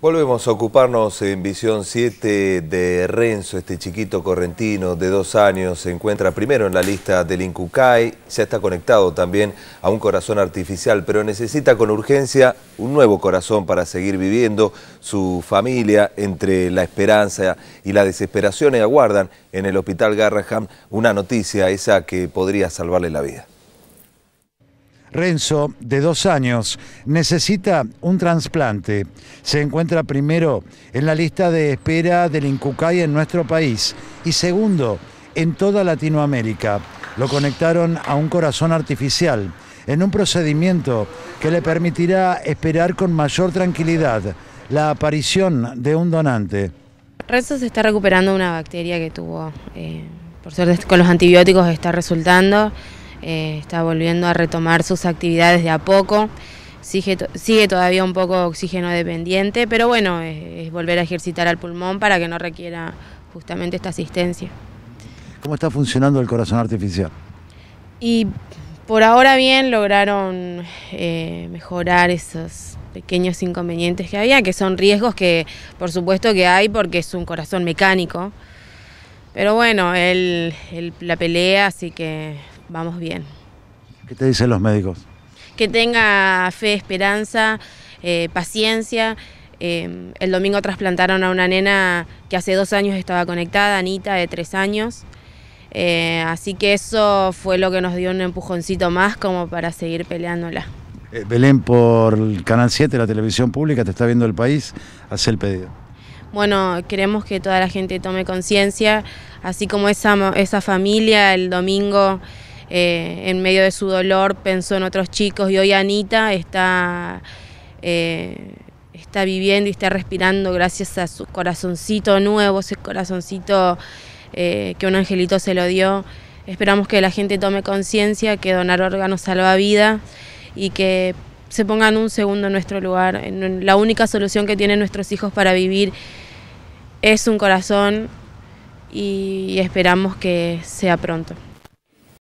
Volvemos a ocuparnos en Visión 7 de Renzo, este chiquito correntino de dos años, se encuentra primero en la lista del INCUCAI, ya está conectado también a un corazón artificial, pero necesita con urgencia un nuevo corazón para seguir viviendo. Su familia, entre la esperanza y la desesperación, aguardan en el Hospital Garraham una noticia, esa que podría salvarle la vida. Renzo, de dos años, necesita un trasplante. Se encuentra primero en la lista de espera del Incucay en nuestro país y segundo en toda Latinoamérica. Lo conectaron a un corazón artificial en un procedimiento que le permitirá esperar con mayor tranquilidad la aparición de un donante. Renzo se está recuperando una bacteria que tuvo, eh, por suerte con los antibióticos está resultando. Eh, está volviendo a retomar sus actividades de a poco. Sigue, sigue todavía un poco oxígeno dependiente, pero bueno, es, volver a ejercitar al pulmón para que no requiera justamente esta asistencia. ¿Cómo está funcionando el corazón artificial? Y por ahora bien, lograron eh, mejorar esos pequeños inconvenientes que había, que son riesgos que por supuesto que hay porque es un corazón mecánico. Pero bueno, el, la pelea, así que vamos bien. ¿Qué te dicen los médicos? Que tenga fe, esperanza, eh, paciencia. Em, el domingo trasplantaron a una nena que hace dos años estaba conectada, Anita, de tres años. Eh, así que eso fue lo que nos dio un empujoncito más como para seguir peleándola. Eh, Belén, por Canal 7, la televisión pública, te está viendo el país, hace el pedido. Bueno, queremos que toda la gente tome conciencia, así como esa, esa familia el domingo eh, en medio de su dolor pensó en otros chicos y hoy Anita está, eh, está viviendo y está respirando gracias a su corazoncito nuevo, ese corazoncito eh, que un angelito se lo dio. Esperamos que la gente tome conciencia que donar órganos salva vida y que se pongan un segundo en nuestro lugar. La única solución que tienen nuestros hijos para vivir es un corazón y esperamos que sea pronto.